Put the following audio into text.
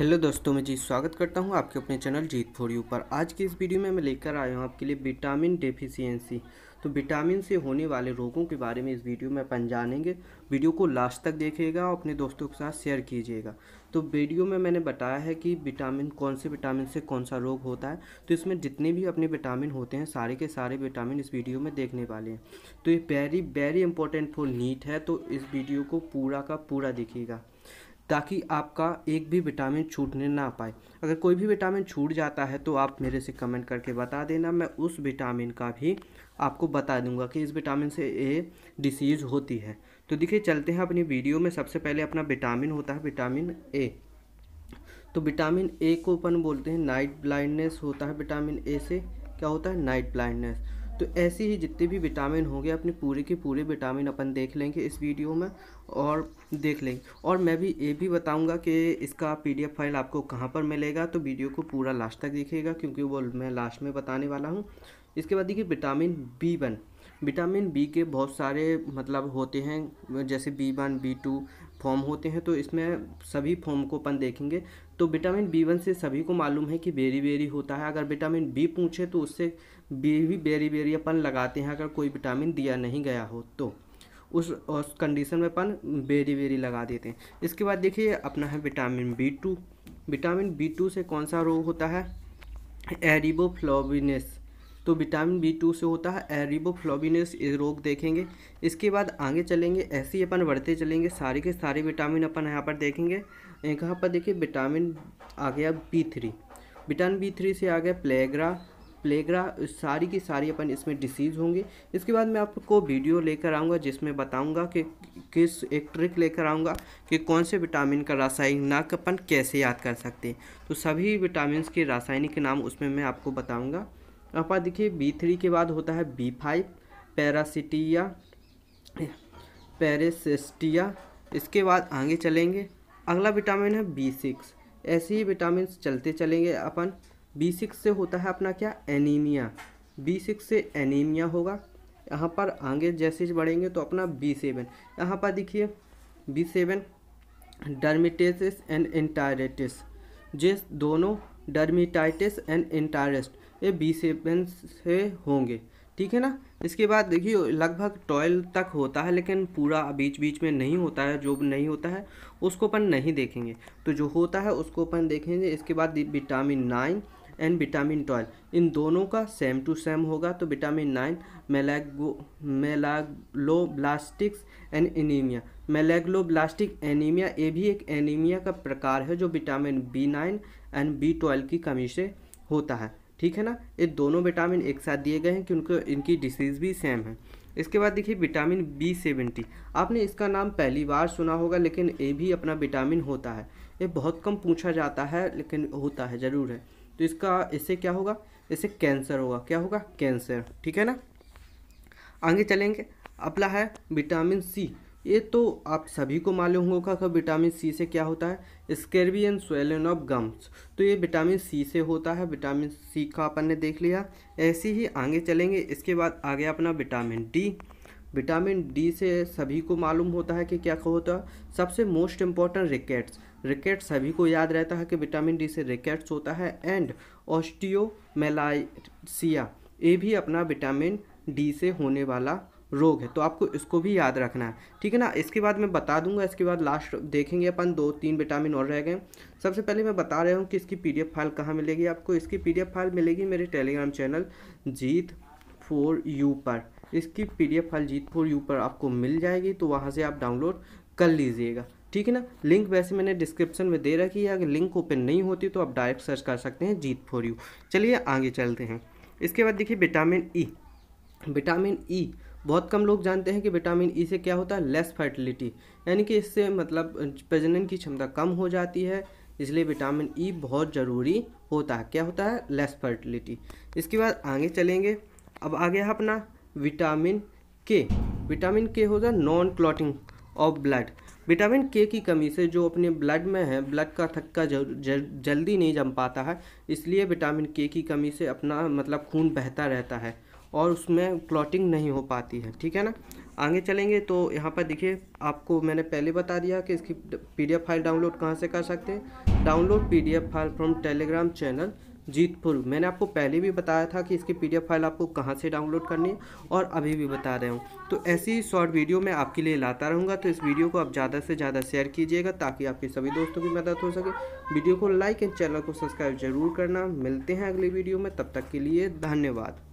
hello दोस्तों मैं जी स्वागत करता हूं आपके अपने चैनल जीत फॉर यू पर आज की इस वीडियो में मैं लेकर आया हूं आपके लिए विटामिन डेफिशिएंसी तो विटामिन से होने वाले रोगों के बारे में इस वीडियो में अपन जानेंगे वीडियो को लास्ट तक देखिएगा और अपने दोस्तों के साथ शेयर कीजिएगा तो वीडियो में मैंने बताया है कि विटामिन कौन से विटामिन से कौन सा रोग होता है तो इसमें जितने भी अपने विटामिन होते हैं सारे के सारे विटामिन इस वीडियो में देखने वाले हैं तो ये very very important for NEET है तो इस वीडियो को पूरा का पूरा देखिएगा ताकि आपका एक भी विटामिन छूटने ना पाए अगर कोई भी विटामिन छूट जाता है तो आप मेरे से कमेंट करके बता देना मैं उस विटामिन का भी आपको बता दूंगा कि इस विटामिन से ये डिसीज़ होती है तो देखिए चलते हैं अपनी वीडियो में सबसे पहले अपना विटामिन होता है विटामिन ए तो विटामिन ए को अपन बोलते हैं नाइट ब्लाइंडनेस होता है विटामिन ए से क्या होता है नाइट ब्लाइंडनेस तो ऐसे ही जितने भी विटामिन होंगे अपने पूरे के पूरे विटामिन अपन देख लेंगे इस वीडियो में और देख लेंगे और मैं भी ये भी बताऊंगा कि इसका पीडीएफ फाइल आपको कहाँ पर मिलेगा तो वीडियो को पूरा लास्ट तक देखिएगा क्योंकि वो मैं लास्ट में बताने वाला हूँ इसके बाद देखिए vitamin B one vitamin B के बहुत सारे मतलब होते हैं जैसे B one B two form होते हैं तो इसमें सभी फॉर्म को अपन देखेंगे तो विटामिन बी वन से सभी को मालूम है कि बेरी बेरी होता है अगर विटामिन बी पूछे तो उससे बी भी बेरी बेरी अपन लगाते हैं अगर कोई विटामिन दिया नहीं गया हो तो उस उस कंडीशन में अपन बेरी बेरी लगा देते हैं इसके बाद देखिए अपना है vitamin B two vitamin B two से कौन सा रोग होता है एरिबोफ्लोबिनेस तो विटामिन बी टू से होता है एरिबोफ्लोबिनस रोग देखेंगे इसके बाद आगे चलेंगे ऐसे ही अपन बढ़ते चलेंगे सारे के सारे विटामिन अपन यहाँ पर देखेंगे यहाँ पर देखिए विटामिन आ गया B three vitamin B three से आ गया प्लेगरा प्लेगरा सारी की सारी अपन इसमें डिसीज़ होंगी इसके बाद मैं आपको वीडियो लेकर आऊँगा जिसमें बताऊँगा कि किस एक ट्रिक लेकर आऊँगा कि कौन से विटामिन का रासायनिक नाक अपन कैसे याद कर सकते हैं तो सभी विटामिन के रासायनिक नाम उसमें मैं आपको बताऊँगा आप देखिए बी थ्री के बाद होता है बी फाइव पैरासिटिया पैरेसिस्टिया इसके बाद आगे चलेंगे अगला विटामिन है बी सिक्स ऐसे ही विटामिन चलते चलेंगे अपन बी सिक्स से होता है अपना क्या एनीमिया बी सिक्स से एनीमिया होगा यहाँ पर आगे जैसे बढ़ेंगे तो अपना बी सेवन यहाँ पर देखिए B seven dermatitis and enteritis जिस दोनों डर्मिटाइटिस एंड इंटायरेस्ट ये बी सेवन से होंगे ठीक है ना इसके बाद देखिए लगभग ट्वेल्व तक होता है लेकिन पूरा बीच बीच में नहीं होता है जो नहीं होता है उसको अपन नहीं देखेंगे तो जो होता है उसको अपन देखेंगे इसके बाद vitamin nine and vitamin twelve इन दोनों का सेम टू सेम होगा तो विटामिन नाइन मेलेगो megaloblastic and anaemia megaloblastic anaemia ये भी एक एनीमिया का प्रकार है जो vitamin B nine and B twelve की कमी से होता है ठीक है ना ये दोनों विटामिन एक साथ दिए गए हैं कि उनको इनकी डिसीज़ भी सेम है इसके बाद देखिए विटामिन बी सेवेंटी आपने इसका नाम पहली बार सुना होगा लेकिन ये भी अपना विटामिन होता है ये बहुत कम पूछा जाता है लेकिन होता है ज़रूर है तो इसका इससे क्या होगा इससे कैंसर होगा क्या होगा कैंसर ठीक है ना आगे चलेंगे अपना है विटामिन सी ये तो आप सभी को मालूम होगा कि विटामिन सी से क्या होता है scurvy and swollen of gums तो ये विटामिन सी से होता है विटामिन सी का अपन ने देख लिया ऐसे ही आगे चलेंगे इसके बाद आ गया अपना विटामिन डी विटामिन डी से सभी को मालूम होता है कि क्या होता है सबसे मोस्ट इम्पॉर्टेंट रिकेट्स रिकेट सभी को याद रहता है कि विटामिन डी से रिकेट्स होता है एंड ऑस्टियोमेलाइसिया ये भी अपना विटामिन डी से होने वाला रोग है तो आपको इसको भी याद रखना है ठीक है ना इसके बाद मैं बता दूंगा इसके बाद लास्ट देखेंगे अपन दो तीन विटामिन और रह गए सबसे पहले मैं बता रहा हूँ कि इसकी पी फाइल कहाँ मिलेगी आपको इसकी पी फाइल मिलेगी मेरे Telegram channel Jeet four you पर इसकी P file Jeet four you पर आपको मिल जाएगी तो वहाँ से आप डाउनलोड कर लीजिएगा ठीक है ना लिंक वैसे मैंने डिस्क्रिप्शन में दे रखी है अगर लिंक ओपन नहीं होती तो आप डायरेक्ट सर्च कर सकते हैं जीत फोर यू चलिए आगे चलते हैं इसके बाद देखिए विटामिन ई विटामिन ई बहुत कम लोग जानते हैं कि विटामिन ई e से क्या होता है लेस फर्टिलिटी यानी कि इससे मतलब प्रजनन की क्षमता कम हो जाती है इसलिए विटामिन ई e बहुत ज़रूरी होता है क्या होता है लेस फर्टिलिटी इसके बाद आगे चलेंगे अब आ गया अपना विटामिन के विटामिन के होता है non clotting of blood vitamin K की कमी से जो अपने ब्लड में है ब्लड का थक्का जल, जल, जल्दी नहीं जम पाता है इसलिए विटामिन के की कमी से अपना मतलब खून बहता रहता है और उसमें क्लॉटिंग नहीं हो पाती है ठीक है ना आगे चलेंगे तो यहाँ पर देखिए आपको मैंने पहले बता दिया कि इसकी पीडीएफ फाइल डाउनलोड कहाँ से कर सकते हैं download PDF file from Telegram channel Jeet four you मैंने आपको पहले भी बताया था कि इसकी पीडीएफ फाइल आपको कहाँ से डाउनलोड करनी है और अभी भी बता रहे हूँ तो ऐसी शॉर्ट वीडियो मैं आपके लिए लाता रहूँगा तो इस वीडियो को आप ज़्यादा से ज़्यादा शेयर कीजिएगा ताकि आपके सभी दोस्तों की मदद हो सके वीडियो को लाइक एंड चैनल को सब्सक्राइब जरूर करना मिलते हैं अगली वीडियो में तब तक के लिए धन्यवाद